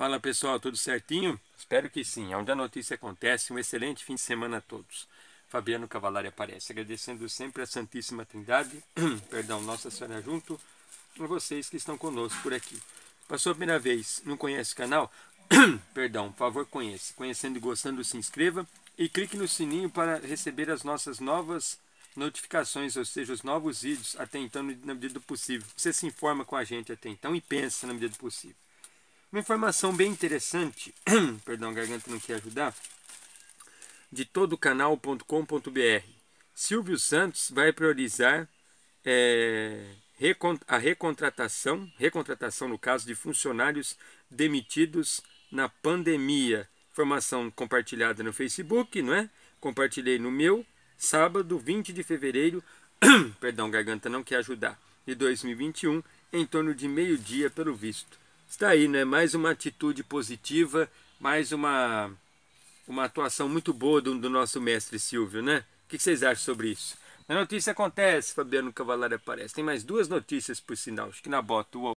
Fala pessoal, tudo certinho? Espero que sim. Onde a notícia acontece, um excelente fim de semana a todos. Fabiano Cavalari aparece, agradecendo sempre a Santíssima Trindade, perdão, Nossa Senhora junto, a vocês que estão conosco por aqui. Passou a primeira vez, não conhece o canal? perdão, por favor, conheça. Conhecendo e gostando, se inscreva e clique no sininho para receber as nossas novas notificações, ou seja, os novos vídeos até então na medida do possível. Você se informa com a gente até então e pensa na medida do possível. Uma informação bem interessante, perdão, a garganta não quer ajudar, de todocanal.com.br. Silvio Santos vai priorizar é, a recontratação, recontratação no caso de funcionários demitidos na pandemia. Informação compartilhada no Facebook, não é? Compartilhei no meu, sábado 20 de fevereiro, perdão, garganta não quer ajudar, de 2021, em torno de meio-dia, pelo visto. Está aí, né? Mais uma atitude positiva, mais uma, uma atuação muito boa do, do nosso mestre Silvio, né? O que vocês acham sobre isso? A notícia acontece, Fabiano Cavalari aparece. Tem mais duas notícias, por sinal, acho que na bota.